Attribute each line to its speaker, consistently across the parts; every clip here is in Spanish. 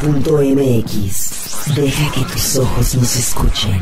Speaker 1: .mx Deja que tus ojos nos escuchen.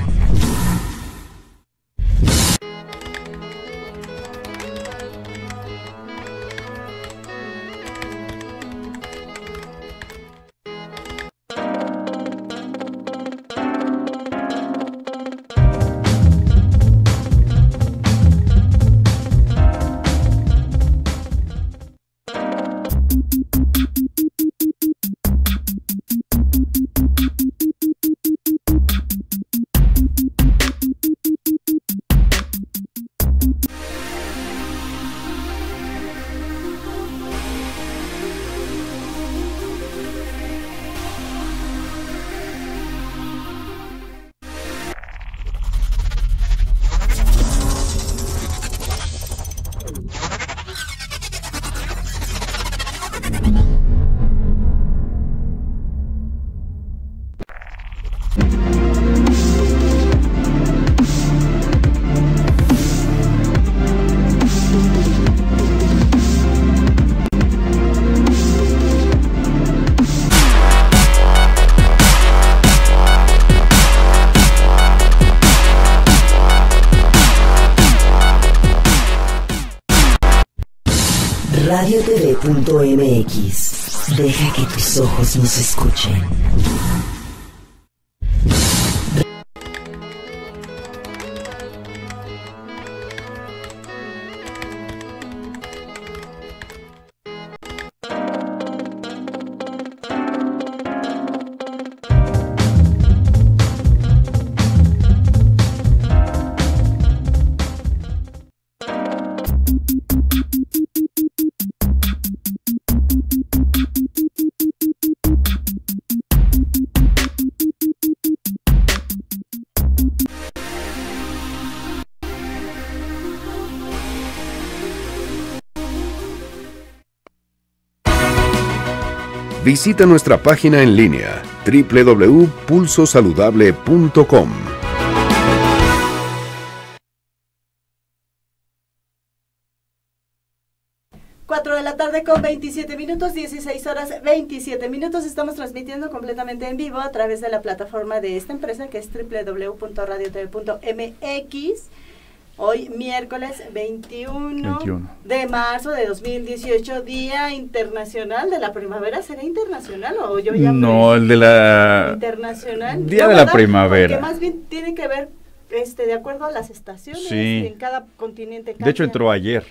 Speaker 2: Deja que tus ojos nos escuchen.
Speaker 1: Visita nuestra página en línea www.pulsosaludable.com.
Speaker 2: de la tarde con 27 minutos, 16 horas 27 minutos. Estamos transmitiendo completamente en vivo a través de la plataforma de esta empresa que es www.radiotv.mx Hoy miércoles 21, de marzo de 2018, Día Internacional de la Primavera. ¿Será internacional o yo ya No,
Speaker 1: el de la... Internacional. Día de la Primavera. Que
Speaker 2: más bien tiene que ver este, de acuerdo a las estaciones en cada continente. De hecho entró ayer.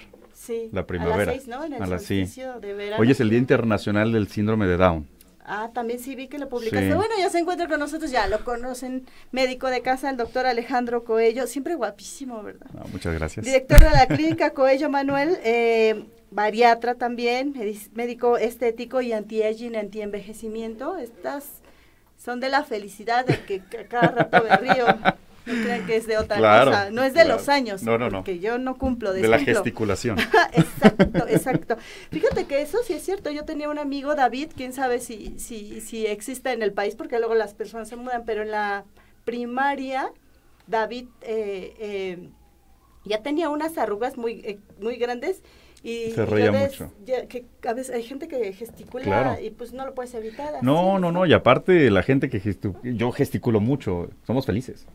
Speaker 2: La primavera. A las ¿no? En el sí. de verano. Hoy es el Día
Speaker 1: Internacional del Síndrome de Down.
Speaker 2: Ah, también sí vi que lo publicaste. Bueno, ya se encuentra con nosotros, ya lo conocen, médico de casa, el doctor Alejandro Coello, siempre guapísimo, ¿verdad?
Speaker 1: Ah, muchas gracias. Director de la clínica
Speaker 2: Coello Manuel, eh, bariatra también, médico estético y anti-aging, anti-envejecimiento. Estas son de la felicidad de que cada rato me río. No crean que es de otra cosa, no es de los años, no, yo no cumplo de De la gesticulación.
Speaker 1: exacto,
Speaker 2: exacto. Fíjate que eso sí es cierto, yo tenía un amigo, David, quién sabe si, si, si en el país, porque luego las personas se mudan, pero en la primaria, David eh, eh, ya tenía unas arrugas muy, eh, muy grandes y se reía mucho. a veces hay gente que gesticula y pues no lo puedes evitar.
Speaker 1: No, no, no, y aparte la gente que gesticula yo gesticulo mucho, somos felices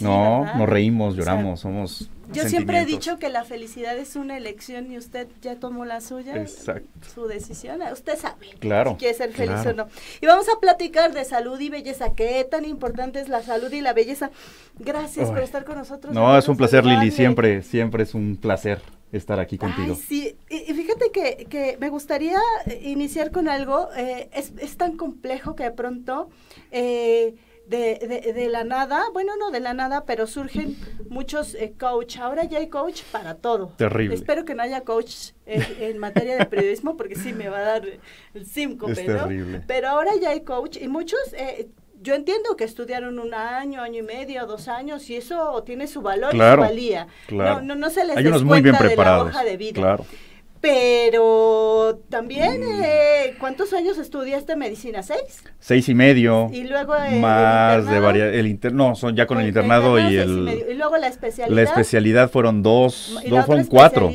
Speaker 1: no, nos reímos, lloramos, somos... Yo siempre he
Speaker 2: dicho que la felicidad es una elección y usted ya tomó la suya, Exacto. su decisión, ah, usted sabe claro, si quiere ser feliz o no. Y vamos a platicar de salud y belleza, qué tan importante es la salud y la belleza. Gracias por estar con nosotros. No, es un placer Lili,
Speaker 1: siempre, siempre es un placer estar aquí contigo. sí,
Speaker 2: y fíjate que, me gustaría eh, iniciar con algo, eh, es, tan complejo que de pronto... Eh, de, de, la nada, bueno, no de la nada, pero surgen muchos eh, coach. Ahora ya hay coach para todo. Terrible. Espero que no haya coach en, materia de periodismo porque sí me va a dar el cinco, Pero ahora ya hay coach y muchos... Eh, yo entiendo que estudiaron un año, año y medio, dos años, y eso tiene su valor y su valía. No, no, no se les Hay unos muy bien preparados. De la hoja de vida. Claro. Pero también, eh, ¿cuántos años estudiaste medicina? ¿Seis?
Speaker 1: Seis y medio. Y
Speaker 2: luego Más
Speaker 1: de varias, el interno, no, son ya con el, internado y el...
Speaker 2: Y, luego la especialidad. La especialidad
Speaker 1: fueron dos, ¿Y dos fueron cuatro.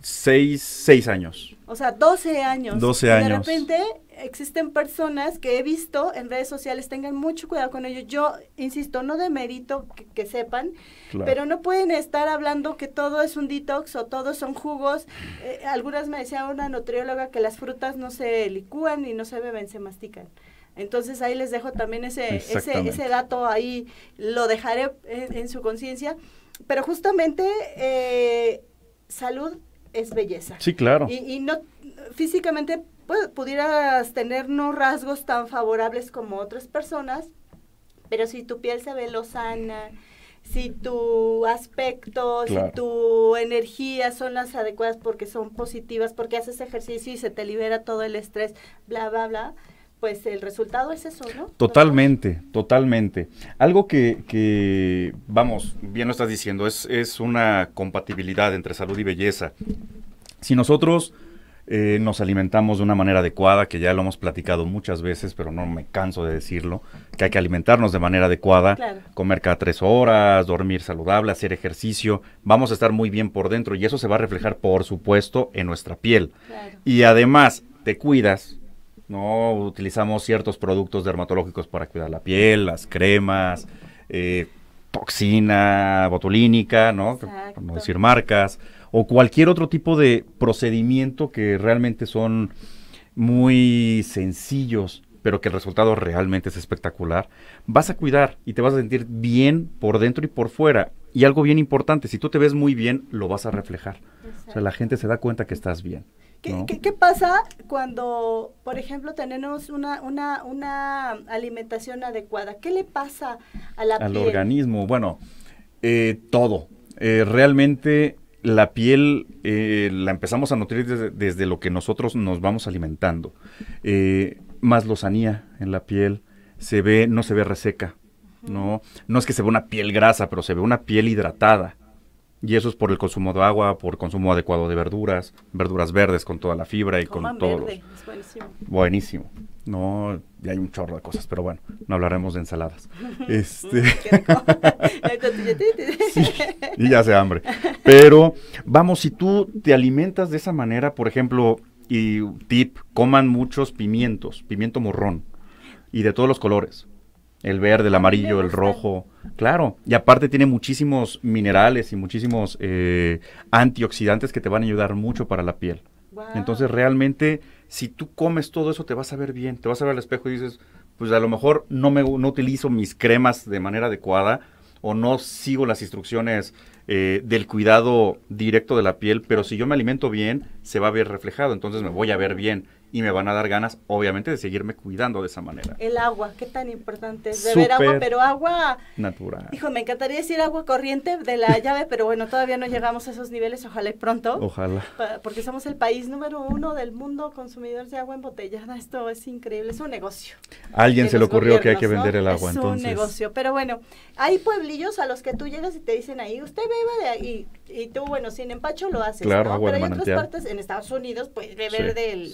Speaker 1: Seis, seis años.
Speaker 2: O sea, doce años. Doce años. de repente existen personas que he visto en redes sociales, tengan mucho cuidado con ellos. Yo, insisto, no de mérito que, sepan, pero no pueden estar hablando que todo es un detox o todos son jugos. Eh, algunas me decía una nutrióloga que las frutas no se licúan y no se beben, se mastican. Entonces ahí les dejo también ese, ese, dato ahí, lo dejaré en, su conciencia. Pero justamente eh, salud es belleza. Sí, claro. y no físicamente pues, pudieras tener no rasgos tan favorables como otras personas, pero si tu piel se ve lozana, si tu aspecto, si tu energía son las adecuadas porque son positivas, porque haces ejercicio y se te libera todo el estrés, bla, bla, bla, pues el resultado es eso, ¿no?
Speaker 1: Totalmente, totalmente. Algo que, vamos, bien lo estás diciendo, es, es una compatibilidad entre salud y belleza. Si nosotros eh, nos alimentamos de una manera adecuada, que ya lo hemos platicado muchas veces, pero no me canso de decirlo, que hay que alimentarnos de manera adecuada, comer cada tres horas, dormir saludable, hacer ejercicio, vamos a estar muy bien por dentro y eso se va a reflejar, por supuesto, en nuestra piel. Y además, te cuidas, ¿no? Utilizamos ciertos productos dermatológicos para cuidar la piel, las cremas, eh, toxina botulínica, ¿no? no decir marcas o cualquier otro tipo de procedimiento que realmente son muy sencillos, pero que el resultado realmente es espectacular, vas a cuidar y te vas a sentir bien por dentro y por fuera. Y algo bien importante, si tú te ves muy bien, lo vas a reflejar. O sea, la gente se da cuenta que estás bien. ¿Qué,
Speaker 2: pasa cuando, por ejemplo, tenemos una, alimentación adecuada? ¿Qué le pasa a la Al
Speaker 1: organismo, bueno, eh, todo. Eh, realmente la piel eh, la empezamos a nutrir desde, lo que nosotros nos vamos alimentando. Eh, más lozanía en la piel, se ve, no se ve reseca, ¿no? No es que se ve una piel grasa, pero se ve una piel hidratada. Y eso es por el consumo de agua, por consumo adecuado de verduras, verduras verdes con toda la fibra y con todo. Buenísimo. buenísimo. No, ya hay un chorro de cosas, pero bueno, no hablaremos de ensaladas. Este... y ya se hambre. Pero vamos, si tú te alimentas de esa manera, por ejemplo, y tip, coman muchos pimientos, pimiento morrón, y de todos los colores. El verde, el amarillo, el rojo. Claro. Y aparte tiene muchísimos minerales y muchísimos eh, antioxidantes que te van a ayudar mucho para la piel. Entonces realmente si tú comes todo eso te vas a ver bien, te vas a ver al espejo y dices, pues a lo mejor no, me, utilizo mis cremas de manera adecuada o no sigo las instrucciones eh, del cuidado directo de la piel, pero si yo me alimento bien, se va a ver reflejado, entonces me voy a ver bien y me van a dar ganas, obviamente, de seguirme cuidando de esa manera.
Speaker 2: El agua, qué tan importante es beber agua, pero agua
Speaker 1: natural. Hijo,
Speaker 2: me encantaría decir agua corriente de la llave, pero bueno, todavía no llegamos a esos niveles, ojalá y pronto. Ojalá. Porque somos el país número uno del mundo consumidor de agua embotellada. Esto es increíble, es un negocio. alguien se le ocurrió que hay que vender el agua, entonces. Es un negocio, pero bueno, hay pueblillos a los que tú llegas y te dicen ahí, usted beba de ahí y tú, bueno, sin empacho lo haces. Claro, ¿no? Pero hay otras partes, en Estados Unidos, pues beber del.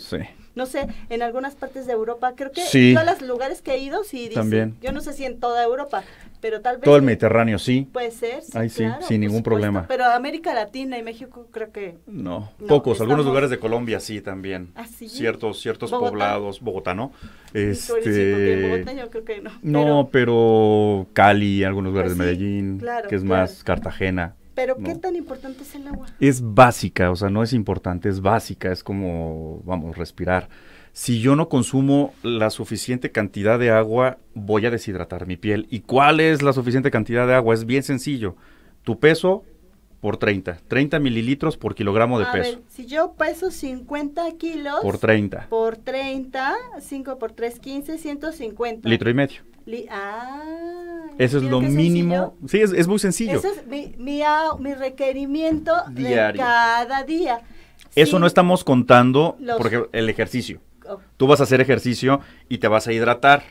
Speaker 2: No sé, en algunas partes de Europa, creo que sí. todos los lugares que he ido, sí, También. Yo no sé si en toda Europa, pero tal vez. Todo el Mediterráneo,
Speaker 1: sí. Puede ser. Sí, Ahí sí, sin ningún problema.
Speaker 2: Pero América Latina y México, creo que. No, pocos. Algunos lugares de
Speaker 1: Colombia, sí, también. ¿Ah, ciertos ciertos poblados. Bogotá, ¿no? Este... Bogotá yo creo que no. No, pero, Cali, algunos lugares de pues Medellín, que es más Cartagena.
Speaker 2: Pero ¿qué tan importante es el agua?
Speaker 1: Es básica, o sea, no es importante, es básica, es como, vamos, respirar. Si yo no consumo la suficiente cantidad de agua, voy a deshidratar mi piel. ¿Y cuál es la suficiente cantidad de agua? Es bien sencillo. Tu peso por 30. 30 mililitros por kilogramo de peso.
Speaker 2: si yo peso 50 kilos. Por 30. Por 30, 5 por 3, 15, 150. Litro y medio. Ah,
Speaker 1: Eso es lo mínimo. Sí, es, muy sencillo. Eso
Speaker 2: es mi, requerimiento de cada día.
Speaker 1: Eso no estamos contando, porque el ejercicio. Oh. Tú vas a hacer ejercicio y te vas a hidratar.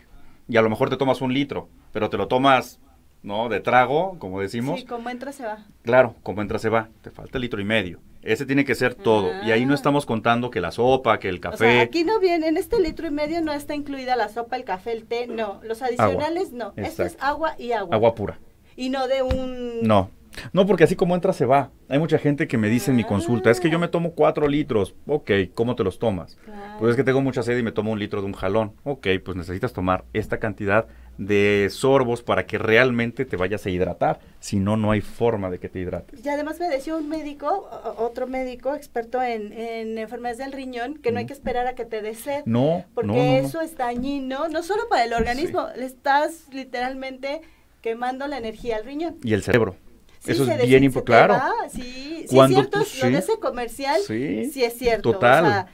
Speaker 1: Y a lo mejor te tomas un litro, pero te lo tomas, ¿no? De trago, como decimos. Sí,
Speaker 2: como entra se va.
Speaker 1: Claro, como entra se va. Te falta el litro y medio. Ese tiene que ser todo. Y ahí no ah. estamos contando que la sopa, que el café. aquí
Speaker 2: no viene, en este litro y medio no está incluida la sopa, el café, el té, no. Los adicionales no. Esto es agua y agua. Agua pura. Y no de un... No.
Speaker 1: No, porque así como entra se va. Hay mucha gente que me dice en mi ah. consulta, es que yo me tomo cuatro litros. Ok, ¿cómo te los tomas? Pues es que tengo mucha sed y me tomo un litro de un jalón. Ok, pues necesitas tomar esta cantidad de sorbos para que realmente te vayas a hidratar. Si no, no hay forma de que te hidrates.
Speaker 2: Y además me decía un médico, otro médico experto en, enfermedades del riñón, que no hay que esperar a que te dé No,
Speaker 1: porque eso
Speaker 2: es dañino, no solo para el organismo, le estás literalmente quemando la energía al riñón.
Speaker 1: Y el cerebro. eso es bien importante. Claro.
Speaker 2: sí, es cierto, lo de ese comercial, sí, es cierto. O sea,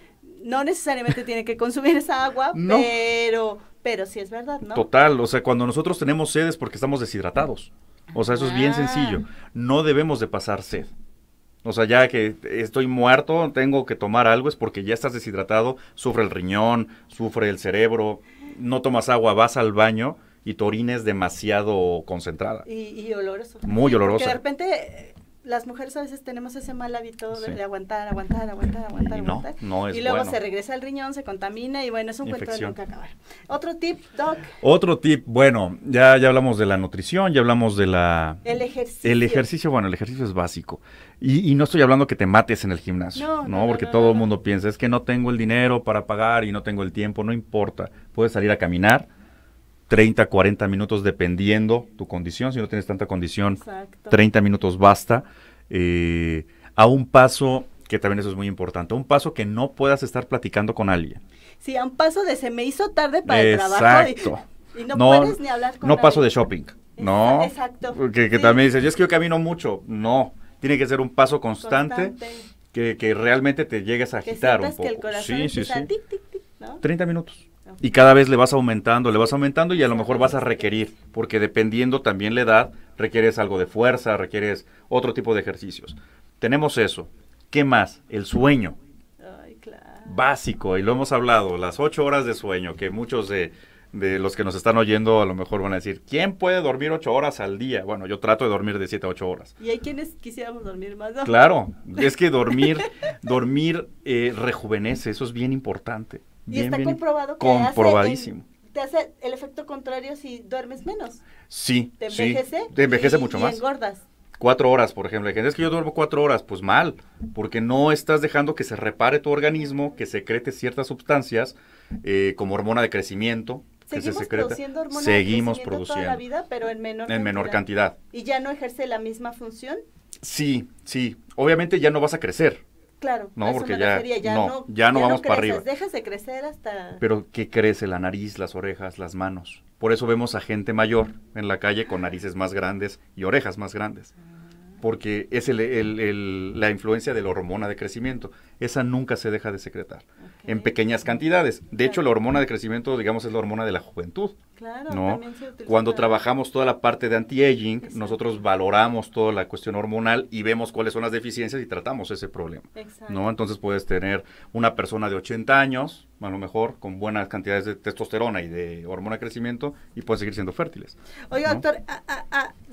Speaker 2: no necesariamente tiene que consumir esa agua, pero pero sí es verdad, ¿no?
Speaker 1: Total, o sea, cuando nosotros tenemos sed es porque estamos deshidratados. O sea, eso es bien ah. sencillo. No debemos de pasar sed. O sea, ya que estoy muerto, tengo que tomar algo, es porque ya estás deshidratado, sufre el riñón, sufre el cerebro, no tomas agua, vas al baño y tu es demasiado concentrada.
Speaker 2: Y, y oloroso. Muy oloroso. de repente las mujeres a veces tenemos ese mal hábito de, aguantar, aguantar, aguantar, aguantar, y y luego se regresa al riñón, se contamina y bueno, es un cuento de nunca acabar. Otro tip, Doc.
Speaker 1: Otro tip, bueno, ya, ya hablamos de la nutrición, ya hablamos de la... El ejercicio. El ejercicio, bueno, el ejercicio es básico. Y, no estoy hablando que te mates en el gimnasio, no porque todo el mundo piensa, es que no tengo el dinero para pagar y no tengo el tiempo, no importa. Puedes salir a caminar 30, 40 minutos dependiendo tu condición. Si no tienes tanta condición, 30 minutos basta. Eh, a un paso, que también eso es muy importante, a un paso que no puedas estar platicando con alguien.
Speaker 2: Sí, a un paso de se me hizo tarde para Exacto. el trabajo. Y, no, puedes ni hablar con No paso de
Speaker 1: shopping. No. Exacto. Que, también dices, yo es que yo camino mucho. No. Tiene que ser un paso constante, Que, realmente te llegues a agitar un poco. sí, sí, sí. 30 minutos. Y cada vez le vas aumentando, le vas aumentando y a lo mejor vas a requerir, porque dependiendo también la edad, requieres algo de fuerza, requieres otro tipo de ejercicios. Tenemos eso. ¿Qué más? El sueño. Básico, y lo hemos hablado, las ocho horas de sueño, que muchos de, los que nos están oyendo a lo mejor van a decir, ¿quién puede dormir ocho horas al día? Bueno, yo trato de dormir de siete a ocho horas.
Speaker 2: Y hay quienes quisiéramos dormir más. Claro, es que dormir,
Speaker 1: dormir eh, rejuvenece, eso es bien importante y está comprobado que comprobadísimo.
Speaker 2: te hace el efecto contrario si duermes menos.
Speaker 1: Sí. Te envejece. te envejece mucho y más. engordas. Cuatro horas, por ejemplo. Es que yo duermo cuatro horas, pues mal, porque no estás dejando que se repare tu organismo, que secrete ciertas sustancias, eh, como hormona de crecimiento, que seguimos se secreta. Produciendo hormonas seguimos de produciendo toda la vida, pero en menor en menor cantidad.
Speaker 2: Y ya no ejerce la misma función.
Speaker 1: Sí, sí. Obviamente ya no vas a crecer.
Speaker 2: Claro, porque ya, no, ya no vamos para arriba. crecer hasta...
Speaker 1: Pero ¿qué crece? La nariz, las orejas, las manos. Por eso vemos a gente mayor en la calle con narices más grandes y orejas más grandes. Ah. Porque es el, la influencia de la hormona de crecimiento. Esa nunca se deja de secretar. En pequeñas cantidades. De hecho, la hormona de crecimiento, digamos, es la hormona de la juventud. ¿no? Cuando trabajamos toda la parte de anti-aging, nosotros valoramos toda la cuestión hormonal y vemos cuáles son las deficiencias y tratamos ese problema. ¿no? Entonces puedes tener una persona de 80 años, a lo mejor con buenas cantidades de testosterona y de hormona de crecimiento y puedes seguir siendo fértiles. oye doctor,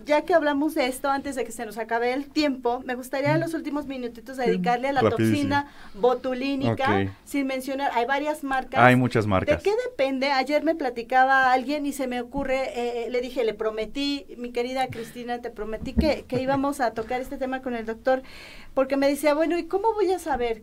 Speaker 2: ya que hablamos de esto, antes de que se nos acabe el tiempo, me gustaría en los últimos minutitos dedicarle a la toxina botulínica, sin mencionar, hay varias marcas. Hay muchas marcas. ¿De qué depende? Ayer me platicaba alguien y se me ocurre, eh, le dije, le prometí, mi querida Cristina, te prometí que, íbamos a tocar este tema con el doctor, porque me decía, bueno, ¿y cómo voy a saber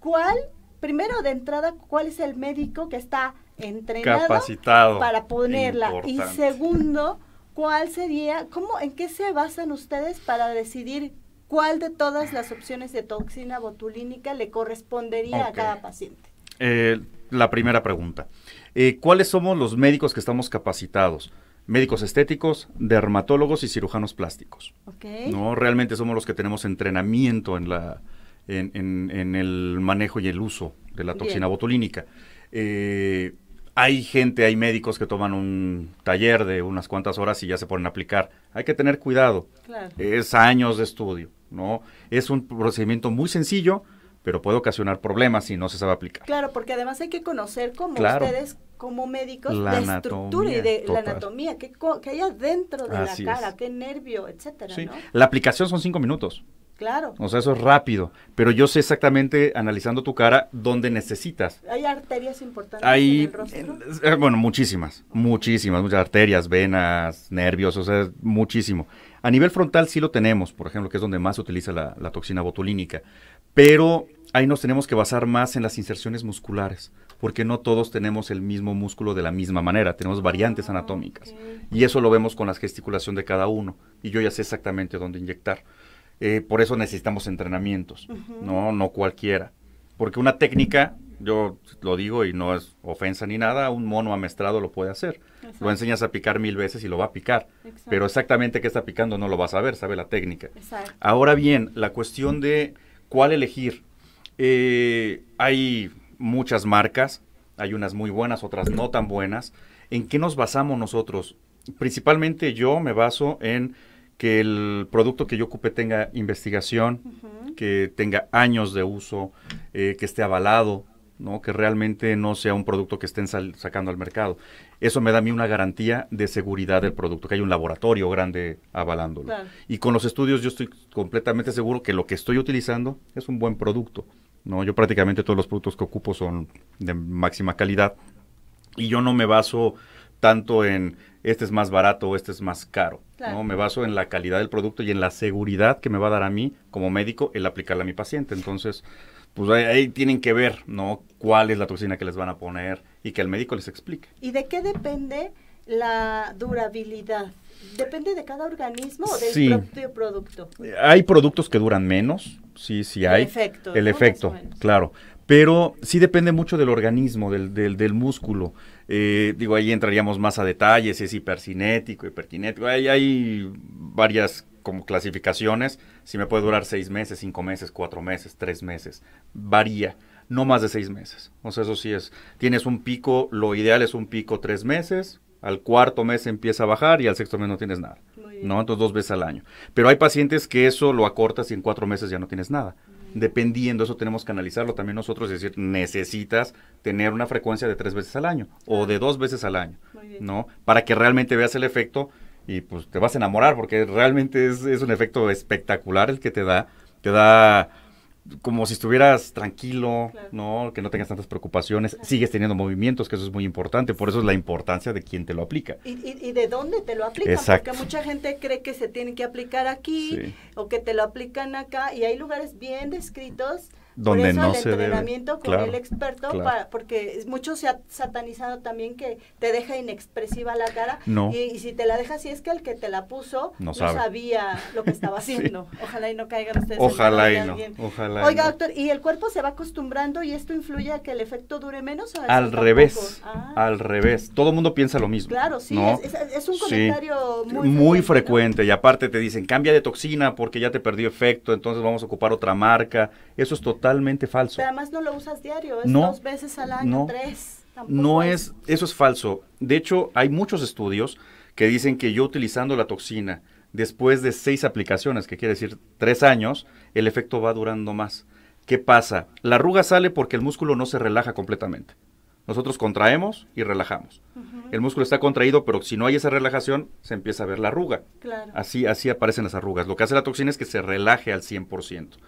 Speaker 2: cuál, primero de entrada, cuál es el médico que está entrenado Capacitado para ponerla? Y segundo, ¿cuál sería, cómo, en qué se basan ustedes para decidir cuál de todas las opciones de toxina botulínica le correspondería a cada paciente?
Speaker 1: Eh, la primera pregunta. Eh, ¿Cuáles somos los médicos que estamos capacitados? Médicos estéticos, dermatólogos y cirujanos plásticos. No, realmente somos los que tenemos entrenamiento en, la, en, el manejo y el uso de la toxina botulínica. Eh, hay gente, hay médicos que toman un taller de unas cuantas horas y ya se ponen a aplicar. Hay que tener cuidado. Es años de estudio, ¿no? Es un procedimiento muy sencillo, pero puede ocasionar problemas si no se sabe aplicar.
Speaker 2: Claro, porque además hay que conocer como ustedes, como médicos, la, estructura y la anatomía, qué, que hay adentro de la cara, qué nervio, etcétera,
Speaker 1: La aplicación son cinco minutos.
Speaker 2: Claro. O sea, eso
Speaker 1: es rápido. Pero yo sé exactamente, analizando tu cara, dónde necesitas.
Speaker 2: ¿Hay arterias importantes en el rostro? Eh, bueno,
Speaker 1: muchísimas, muchísimas, muchas arterias, venas, nervios, o sea, muchísimo. A nivel frontal sí lo tenemos, por ejemplo, que es donde más se utiliza la toxina botulínica. Pero ahí nos tenemos que basar más en las inserciones musculares, porque no todos tenemos el mismo músculo de la misma manera, tenemos variantes ah, anatómicas. Y eso lo vemos con la gesticulación de cada uno. Y yo ya sé exactamente dónde inyectar. Eh, por eso necesitamos entrenamientos, no, no cualquiera. Porque una técnica, yo lo digo y no es ofensa ni nada, un mono amestrado lo puede hacer. Lo enseñas a picar mil veces y lo va a picar. Pero exactamente qué está picando no lo vas a ver, sabe la técnica. Ahora bien, la cuestión de cuál elegir. Eh, hay muchas marcas, hay unas muy buenas, otras no tan buenas. ¿En qué nos basamos nosotros? Principalmente yo me baso en que el producto que yo ocupe tenga investigación, que tenga años de uso, eh, que esté avalado, que realmente no sea un producto que estén sacando al mercado. Eso me da a mí una garantía de seguridad del producto, que hay un laboratorio grande avalándolo. Y con los estudios yo estoy completamente seguro que lo que estoy utilizando es un buen producto. ¿no? Yo prácticamente todos los productos que ocupo son de máxima calidad y yo no me baso tanto en este es más barato o este es más caro. ¿no? Me baso en la calidad del producto y en la seguridad que me va a dar a mí como médico el aplicarle a mi paciente. Entonces, pues ahí, tienen que ver, ¿no? Cuál es la toxina que les van a poner y que el médico les explique.
Speaker 2: ¿Y de qué depende la durabilidad? ¿Depende de cada organismo o del propio producto?
Speaker 1: Hay productos que duran menos, sí, sí hay. El efecto. El efecto, claro. Pero sí depende mucho del organismo, del, del, del músculo. Eh, digo, ahí entraríamos más a detalles, si es hipercinético, hiperquinético. Hay, hay varias como clasificaciones, si me puede durar seis meses, cinco meses, cuatro meses, tres meses, varía, no más de seis meses. O sea, eso sí es, tienes un pico, lo ideal es un pico tres meses, al cuarto mes empieza a bajar y al sexto mes no tienes nada, ¿no? Entonces dos veces al año. Pero hay pacientes que eso lo acortas y en cuatro meses ya no tienes nada mm. dependiendo, eso tenemos que analizarlo también nosotros, es decir, necesitas tener una frecuencia de tres veces al año o de dos veces al año, ¿no? Para que realmente veas el efecto y pues te vas a enamorar porque realmente es, un efecto espectacular el que te da. Te da como si estuvieras tranquilo, ¿no? Que no tengas tantas preocupaciones. Sigues teniendo movimientos, que eso es muy importante. Por eso es la importancia de quien te lo aplica.
Speaker 2: ¿Y, y, de dónde te lo aplican? Porque mucha gente cree que se tiene que aplicar aquí o que te lo aplican acá. Y hay lugares bien descritos donde Por eso, no el se entrenamiento con el experto, porque mucho se ha satanizado también que te deja inexpresiva la cara. Y, si te la deja así es que el que te la puso no, sabía lo que estaba haciendo. Ojalá y no caigan ustedes. Ojalá y no. Ojalá Oiga, doctor, ¿y el cuerpo se va acostumbrando y esto influye a que el efecto dure menos? al revés, ah.
Speaker 1: al revés. Todo el mundo piensa lo mismo. Claro, sí, es, un comentario sí. muy, muy frecuente. Y aparte te dicen, cambia de toxina porque ya te perdió efecto, entonces vamos a ocupar otra marca. Eso es total totalmente falso.
Speaker 2: además no lo usas diario, es dos veces al año, tres. no es,
Speaker 1: eso es falso. De hecho, hay muchos estudios que dicen que yo utilizando la toxina después de seis aplicaciones, que quiere decir tres años, el efecto va durando más. ¿Qué pasa? La arruga sale porque el músculo no se relaja completamente. Nosotros contraemos y relajamos. El músculo está contraído, pero si no hay esa relajación, se empieza a ver la arruga. Así, así aparecen las arrugas. Lo que hace la toxina es que se relaje al 100%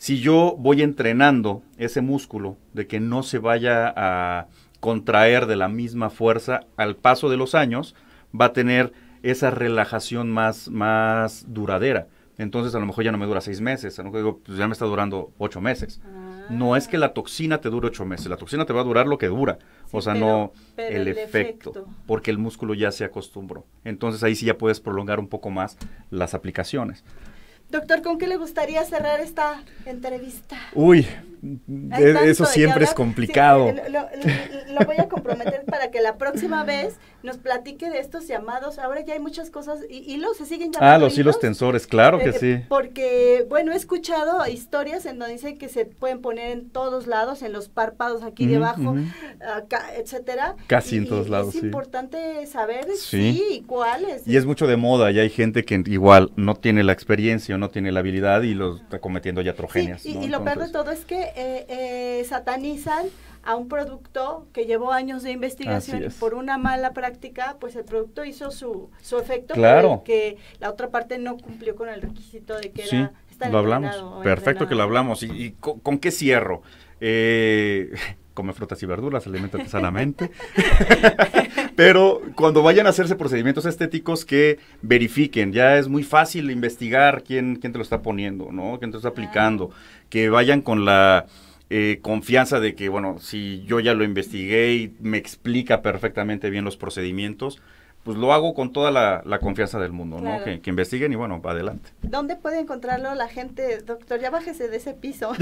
Speaker 1: si yo voy entrenando ese músculo de que no se vaya a contraer de la misma fuerza al paso de los años, va a tener esa relajación más, más duradera. Entonces a lo mejor ya no me dura seis meses, a lo mejor digo, pues ya me está durando ocho meses. Ah. No es que la toxina te dure ocho meses, la toxina te va a durar lo que dura, o sea, no el, efecto, porque el músculo ya se acostumbró. Entonces ahí sí ya puedes prolongar un poco más las aplicaciones.
Speaker 2: Doctor, ¿con qué le gustaría cerrar esta entrevista?
Speaker 1: Uy, e-, eso siempre es complicado. Eh,
Speaker 2: lo, voy a comprometer para que la próxima vez nos platique de estos llamados. Ahora ya hay muchas cosas, y hilos se siguen ah, llamando. Ah, los hilos,
Speaker 1: tensores, claro que eh, sí.
Speaker 2: Porque, bueno, he escuchado historias en donde dicen que se pueden poner en todos lados, en los párpados aquí debajo, Acá, etcétera.
Speaker 1: Casi en todos lados. Es
Speaker 2: importante saber
Speaker 1: sí. y cuáles. Y es mucho de moda, ya hay gente que igual no tiene la experiencia, no tiene la habilidad y lo está cometiendo yatrogenias. y, lo peor de
Speaker 2: todo es que eh, eh, satanizan a un producto que llevó años de investigación por una mala práctica, pues el producto hizo su, su efecto, claro. que la otra parte no cumplió con el requisito de que era... Lo hablamos. Perfecto
Speaker 1: que lo hablamos. ¿Y, con, con, qué cierro? Eh, come frutas y verduras, alimentate sanamente. Pero cuando vayan a hacerse procedimientos estéticos que verifiquen, ya es muy fácil investigar quién, quién te lo está poniendo, ¿no? Quién te lo está aplicando, que vayan con la eh, confianza de que, bueno, si yo ya lo investigué y me explica perfectamente bien los procedimientos, pues lo hago con toda la, confianza del mundo, ¿no? Que, investiguen y bueno, adelante.
Speaker 2: ¿Dónde puede encontrarlo la gente, doctor? Ya bájese de ese piso.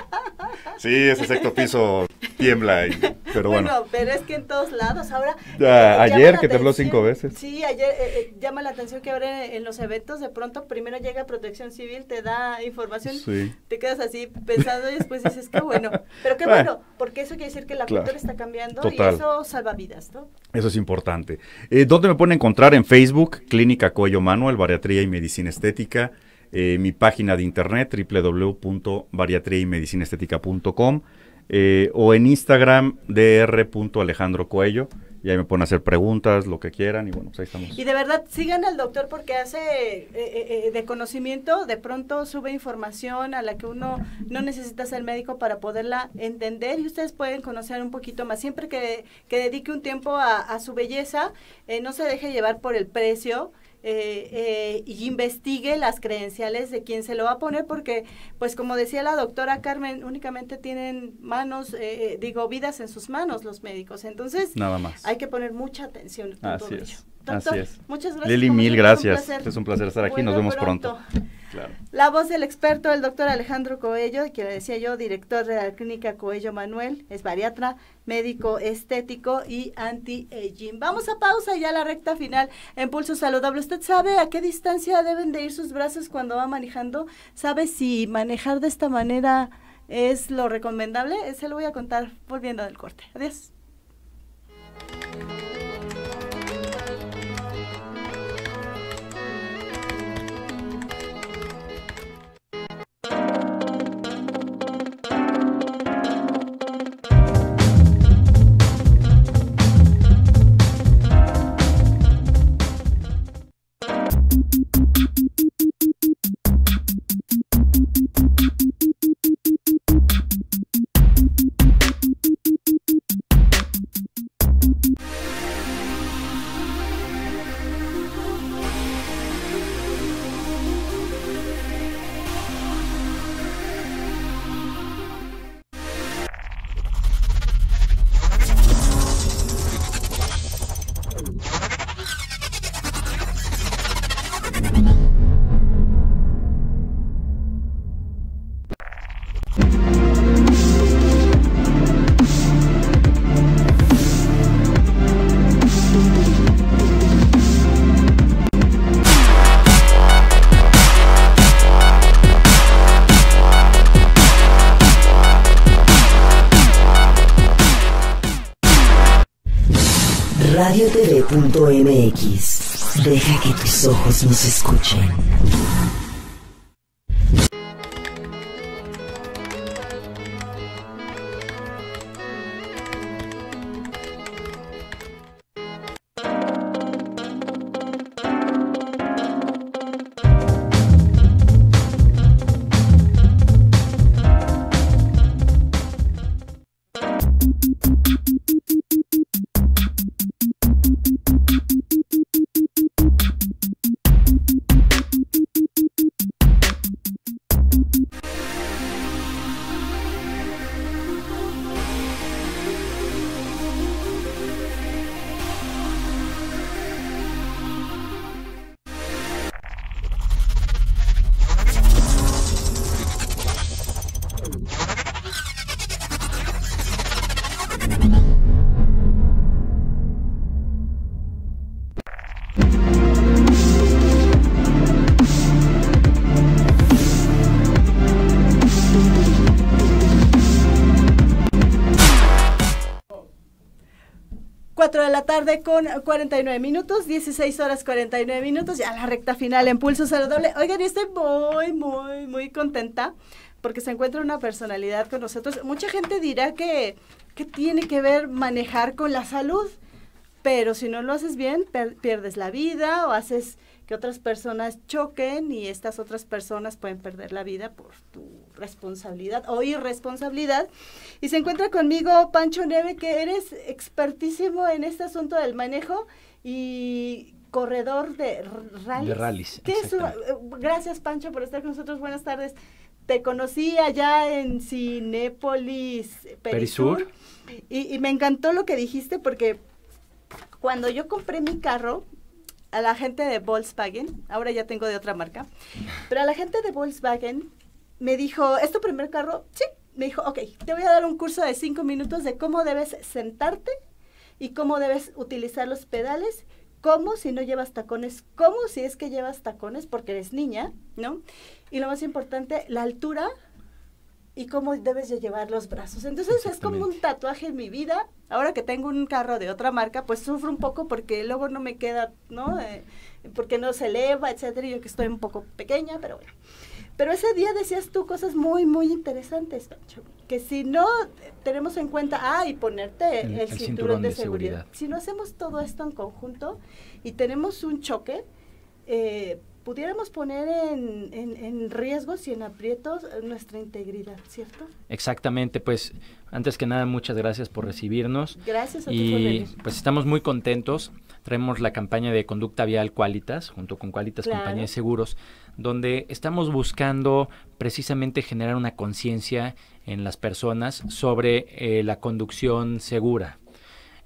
Speaker 1: sí, ese sexto piso tiembla, ahí, pero bueno,
Speaker 2: pero es que en todos lados ahora...
Speaker 1: Eh, ayer que te habló cinco veces.
Speaker 2: Sí, ayer eh, eh, llama la atención que ahora en los eventos de pronto primero llega Protección Civil, te da información, te quedas así pensando y después dices, qué bueno, pero qué bueno, porque eso quiere decir que la cultura está cambiando y eso salva vidas, ¿no?
Speaker 1: Eso es importante. Eh, ¿Dónde me pueden encontrar? En Facebook, Clínica Cuello Manual, Bariatría y Medicina Estética. Eh, mi página de internet, www.bariatriaymedicinaestética.com. Eh, o en Instagram dr.alejandrocuello, Cuello. Y ahí me ponen a hacer preguntas, lo que quieran, y bueno, pues ahí estamos. Y de
Speaker 2: verdad, sigan al doctor porque hace eh, eh, de conocimiento, de pronto sube información a la que uno no necesita ser médico para poderla entender y ustedes pueden conocer un poquito más. Siempre que, dedique un tiempo a su belleza, no se deje llevar por el precio, eh, eh, y investigue las credenciales de quién se lo va a poner, porque, pues como decía la doctora Carmen, únicamente tienen manos, eh, eh, digo, vidas en sus manos los médicos. Entonces, Nada más. hay que poner mucha atención así todo ello. Muchas gracias. Lili, mil gracias. Es un, placer estar aquí. Nos vemos pronto. La voz del experto, el doctor Alejandro Coello, que le decía yo, director de la clínica Coello Manuel, es bariatra, médico estético y anti-aging. Vamos a pausa ya la recta final en Pulso Saludable. ¿Usted sabe a qué distancia deben de ir sus brazos cuando va manejando? ¿Sabe si manejar de esta manera es lo recomendable? Se lo voy a contar volviendo del corte. Adiós.
Speaker 3: mx Deja que tus ojos nos escuchen.
Speaker 2: con 49 minutos, 16 horas 49 minutos, ya la recta final en Pulso Saludable. Oigan, y estoy muy, muy, muy contenta porque se encuentra una personalidad con nosotros. Mucha gente dirá que, tiene que ver manejar con la salud, pero si no lo haces bien, pierdes la vida o haces otras personas choquen y estas otras personas pueden perder la vida por tu responsabilidad o irresponsabilidad. Y se encuentra conmigo Pancho Neve, que eres expertísimo en este asunto del manejo y corredor de rallies. gracias Pancho por estar con nosotros. Buenas tardes te conocí allá en Cinépolis Perisur, Y, y, me encantó lo que dijiste porque cuando yo compré mi carro, a la gente de Volkswagen, ahora ya tengo de otra marca, pero a la gente de Volkswagen me dijo, ¿es tu primer carro? Sí. Me dijo, ok, te voy a dar un curso de cinco minutos de cómo debes sentarte y cómo debes utilizar los pedales, cómo si no llevas tacones, cómo si es que llevas tacones porque eres niña, ¿no? Y lo más importante, la altura y cómo debes de llevar los brazos. Entonces es como un tatuaje en mi vida. Ahora que tengo un carro de otra marca, pues sufro un poco porque luego no me queda, ¿no? Eh, porque no se eleva, etcétera. Yo que estoy un poco pequeña, pero bueno. Pero ese día decías tú cosas muy, muy interesantes, Pancho. Que si no tenemos en cuenta, ah, y ponerte el, cinturón, de, seguridad. Si no hacemos todo esto en conjunto y tenemos un choque, eh, pudiéramos poner en, en, riesgos y en aprietos nuestra integridad, ¿cierto?
Speaker 3: Exactamente, pues antes que nada muchas gracias por recibirnos.
Speaker 2: Gracias a ti Y
Speaker 3: Pues estamos muy contentos. Traemos la campaña de conducta vial Qualitas, junto con Qualitas Compañía de Seguros, donde estamos buscando precisamente generar una conciencia en las personas sobre eh, la conducción segura.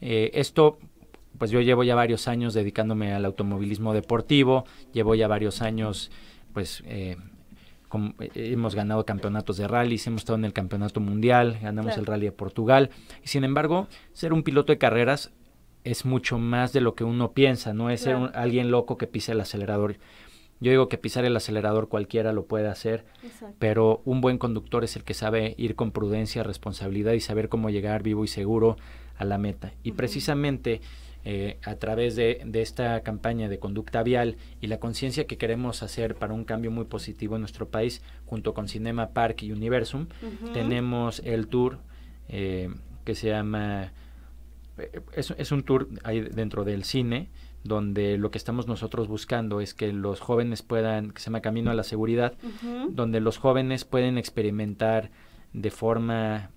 Speaker 3: Eh, esto pues yo llevo ya varios años dedicándome al automovilismo deportivo, llevo ya varios años, pues eh, eh, hemos ganado campeonatos de rally, hemos estado en el campeonato mundial, ganamos el rally de Portugal. Y sin embargo, ser un piloto de carreras es mucho más de lo que uno piensa, no es ser alguien loco que pisa el acelerador. Yo digo que pisar el acelerador cualquiera lo puede hacer, pero un buen conductor es el que sabe ir con prudencia, responsabilidad y saber cómo llegar vivo y seguro a la meta. Y precisamente eh, a través de, esta campaña de conducta vial y la conciencia que queremos hacer para un cambio muy positivo en nuestro país, junto con Cinema Park y Universum, tenemos el tour eh, que se llama... Eh, es, un tour ahí dentro del cine, donde lo que estamos nosotros buscando es que los jóvenes puedan, que se llama Camino a la Seguridad, donde los jóvenes pueden experimentar de forma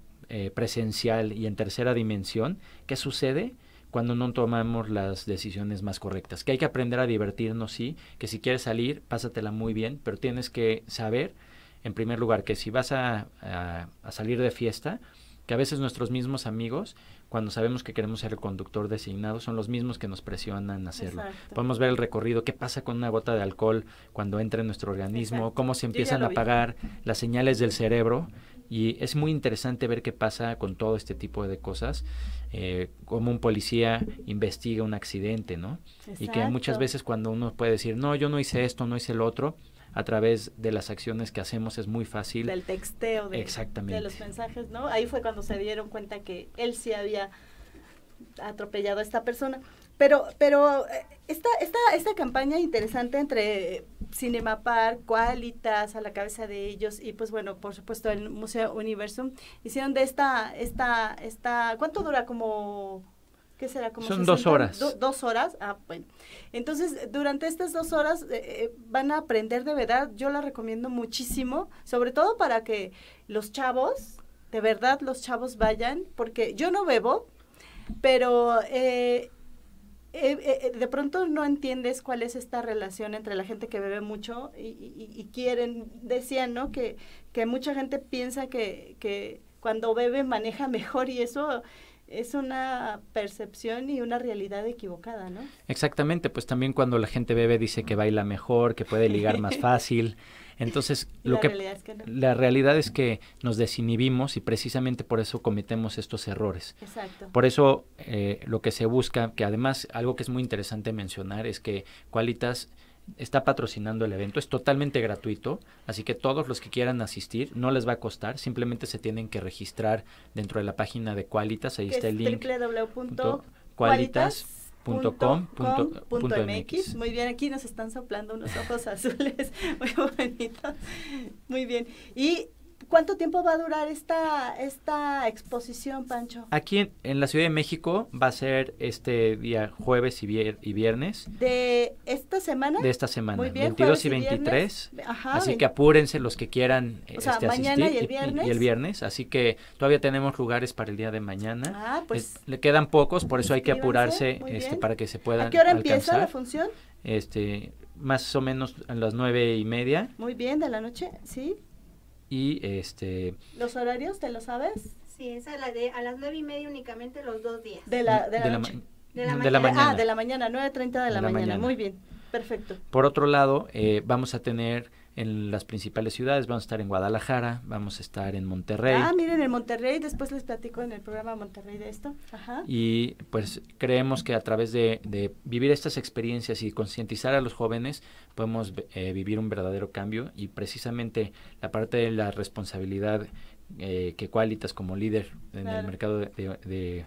Speaker 3: presencial y en tercera dimensión qué sucede cuando no tomamos las decisiones más correctas. Que hay que aprender a divertirnos, sí, que si quieres salir, pásatela muy bien, pero tienes que saber, en primer lugar, que si vas a, salir de fiesta, que a veces nuestros mismos amigos, cuando sabemos que queremos ser el conductor designado, son los mismos que nos presionan a hacerlo. Podemos ver el recorrido, qué pasa con una gota de alcohol cuando entra en nuestro organismo, cómo se empiezan a apagar las señales del cerebro y es muy interesante ver qué pasa con todo este tipo de cosas, eh, cómo un policía investiga un accidente, ¿no? Y que muchas veces cuando uno puede decir, no, yo no hice esto, no hice el otro, a través de las acciones que hacemos es muy fácil. Del texteo, de los
Speaker 2: mensajes, ¿no? Ahí fue cuando se dieron cuenta que él sí había atropellado a esta persona. Pero, pero eh, esta, esta, esta campaña interesante entre Cinemapar, Cualitas, a la cabeza de ellos, y pues bueno, por supuesto el Museo Universum, hicieron de esta, esta, esta, ¿cuánto dura? Como ¿Qué será? Como Son dos horas. dos horas, ah, bueno. Entonces, durante estas dos horas eh, eh, van a aprender de verdad, yo la recomiendo muchísimo, sobre todo para que los chavos, de verdad los chavos vayan, porque yo no bebo, pero eh, eh, eh, de pronto no entiendes cuál es esta relación entre la gente que bebe mucho y, quieren, decían, ¿no? Que, que mucha gente piensa que, que, cuando bebe maneja mejor y eso es una percepción y una realidad equivocada, ¿no?
Speaker 3: Exactamente, pues también cuando la gente bebe dice que baila mejor, que puede ligar más fácil. Entonces, lo la que, realidad es que la realidad es que nos desinhibimos y precisamente por eso cometemos estos errores. Exacto. Por eso eh, lo que se busca, que además algo que es muy interesante mencionar es que Qualitas está patrocinando el evento, es totalmente gratuito, así que todos los que quieran asistir no les va a costar, simplemente se tienen que registrar dentro de la página de Qualitas, ahí está el link. Punto
Speaker 2: Muy bien, aquí nos están soplando unos ojos azules muy bonitos. Muy bien. Y ¿Cuánto tiempo va a durar esta, esta exposición, Pancho?
Speaker 3: Aquí en, la Ciudad de México va a ser este día jueves y, viernes.
Speaker 2: ¿De esta semana? De esta semana, 22 y 23. así que apúrense
Speaker 3: los que quieran este, mañana asistir. Y el, viernes. Y, el viernes. Así que todavía tenemos lugares para el día de mañana. Ah, pues. le quedan pocos, por eso hay que apurarse este, para que se puedan. ¿A qué hora empieza la función? Este, más o menos a las nueve y media.
Speaker 2: Muy bien, de la noche,
Speaker 3: sí. Y este...
Speaker 2: ¿Los horarios te lo sabes? Sí, es a, las nueve y media únicamente los dos días. De la, de la, de De la, mañana. Ah, de la mañana, 9.30 de la, mañana. Muy bien, perfecto.
Speaker 3: Por otro lado, eh, vamos a tener en las principales ciudades. Vamos a estar en Guadalajara, vamos a estar en Monterrey. Ah,
Speaker 2: miren, en Monterrey, después les platico en el programa Monterrey de esto. Ajá.
Speaker 3: Y pues creemos que a través de, vivir estas experiencias y concientizar a los jóvenes, podemos eh, vivir un verdadero cambio y precisamente la parte de la responsabilidad eh, que Cualitas como líder en el mercado de,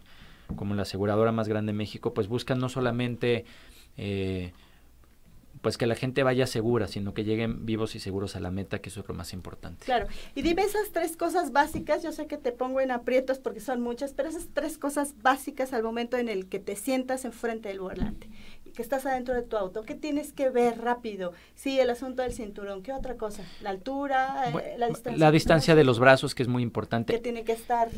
Speaker 3: como la aseguradora más grande de México, pues busca no solamente... Eh, pues que la gente vaya segura, sino que lleguen vivos y seguros a la meta, que eso es lo más importante.
Speaker 2: Claro, y dime esas tres cosas básicas, yo sé que te pongo en aprietos porque son muchas, pero esas tres cosas básicas al momento en el que te sientas enfrente del volante, que estás adentro de tu auto, ¿qué tienes que ver rápido? Sí, el asunto del cinturón, ¿qué otra cosa? La altura, eh, la distancia. La distancia
Speaker 3: de los brazos, que es muy importante. Que
Speaker 2: tiene que estar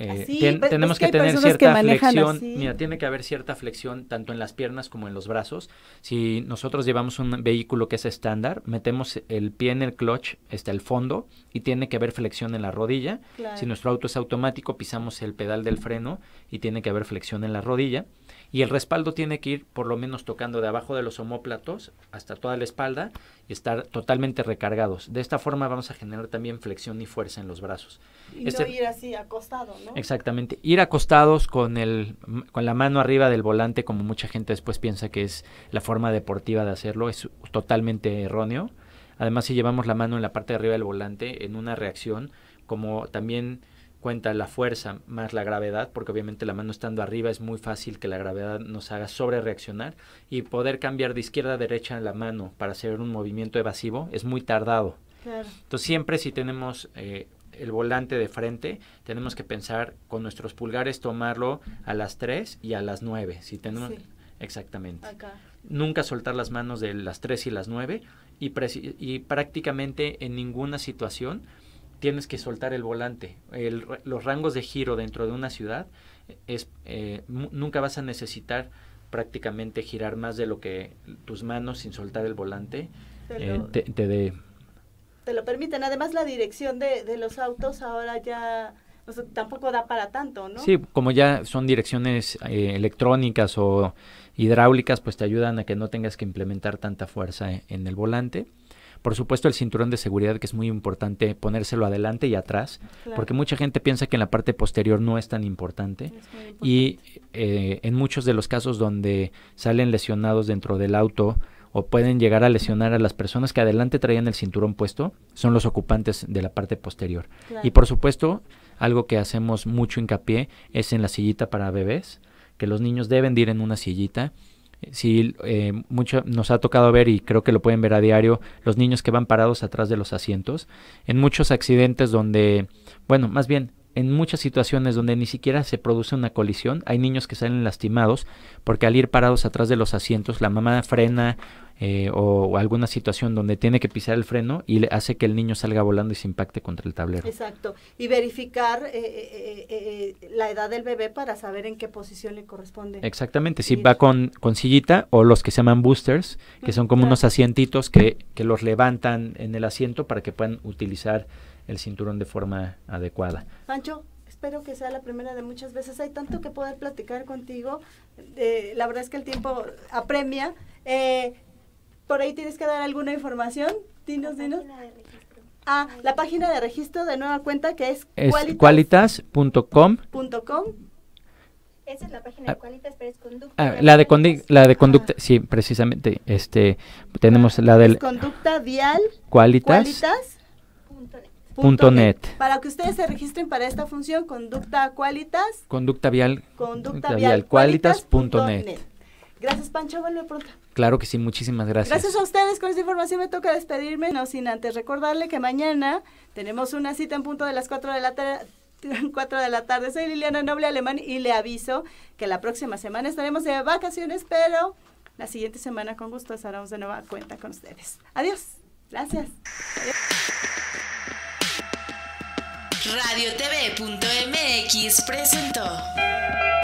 Speaker 2: eh, pues, tenemos que, tener cierta flexión, mira,
Speaker 3: tiene que haber cierta flexión tanto en las piernas como en los brazos. Si nosotros llevamos un vehículo que es estándar, metemos el pie en el clutch hasta este, el fondo y tiene que haber flexión en la rodilla. Si nuestro auto es automático, pisamos el pedal del freno y tiene que haber flexión en la rodilla y el respaldo tiene que ir por lo menos tocando de abajo de los homóplatos hasta toda la espalda y estar totalmente recargados. De esta forma vamos a generar también flexión y fuerza en los brazos. Y no este
Speaker 2: ir así acostado, ¿no? Exactamente,
Speaker 3: ir acostados con el con la mano arriba del volante como mucha gente después piensa que es la forma deportiva de hacerlo es totalmente erróneo. Además si llevamos la mano en la parte de arriba del volante en una reacción como también cuenta la fuerza más la gravedad, porque obviamente la mano estando arriba es muy fácil que la gravedad nos haga sobre reaccionar y poder cambiar de izquierda a derecha en la mano para hacer un movimiento evasivo es muy tardado. Entonces siempre si tenemos eh, el volante de frente, tenemos que pensar con nuestros pulgares tomarlo a las 3 y a las 9. Si tenemos, Exactamente. Nunca soltar las manos de las 3 y las 9 y prácticamente en ninguna situación tienes que soltar el volante. los rangos de giro dentro de una ciudad eh, es eh, nunca vas a necesitar prácticamente girar más de lo que tus manos sin soltar el volante te, eh, lo, te,
Speaker 2: lo permiten. Además la dirección de, los autos ahora ya tampoco da para tanto,
Speaker 3: ¿no? Sí, como ya son direcciones electrónicas o hidráulicas, pues te ayudan a que no tengas que implementar tanta fuerza en el volante. Por supuesto, el cinturón de seguridad, que es muy importante ponérselo adelante y atrás, porque mucha gente piensa que en la parte posterior no es tan importante. Y eh, en muchos de los casos donde salen lesionados dentro del auto, o pueden llegar a lesionar a las personas que adelante traían el cinturón puesto, son los ocupantes de la parte posterior. Y por supuesto, algo que hacemos mucho hincapié es en la sillita para bebés, que los niños deben ir en una sillita Sí, eh, mucho nos ha tocado ver y creo que lo pueden ver a diario los niños que van parados atrás de los asientos en muchos accidentes donde, bueno, más bien en muchas situaciones donde ni siquiera se produce una colisión, hay niños que salen lastimados porque al ir parados atrás de los asientos, la mamá frena eh, o, alguna situación donde tiene que pisar el freno y le hace que el niño salga volando y se impacte contra el tablero.
Speaker 2: Exacto. Y verificar eh, eh, la edad del bebé para saber en qué posición le corresponde.
Speaker 3: Exactamente, si va con, con sillita o los que se llaman boosters, que mm, son como unos asientitos que, que los levantan en el asiento para que puedan utilizar el cinturón de forma adecuada.
Speaker 2: Pancho, espero que sea la primera de muchas veces. Hay tanto que poder platicar contigo. la verdad es que el tiempo apremia. Eh, por ahí tienes que dar alguna información. Dinos, dinos. Ah, la página de registro de nueva cuenta que es,
Speaker 3: cualitas.com .com
Speaker 2: Esa es la página ah, de cualitas, pero es conducta.
Speaker 3: Ah, la, de conducta, sí, precisamente. Este, tenemos la del...
Speaker 2: Conducta dial. Cualitas net. Para que ustedes se registren para esta función, conducta Cualitas
Speaker 3: Conducta vial. Conducta vial. cualitas.net.
Speaker 2: Gracias, Pancho. Vuelve pronto.
Speaker 3: Claro que sí, muchísimas gracias. Gracias a
Speaker 2: ustedes. Con esta información me toca despedirme, no sin antes recordarle que mañana tenemos una cita en punto de las 4 de la tarde. de la tarde. Soy Liliana Noble Alemán y le aviso que la próxima semana estaremos de vacaciones, pero la siguiente semana con gusto estaremos de nueva cuenta con ustedes. Adiós. Gracias. Radiotv.mx presentó.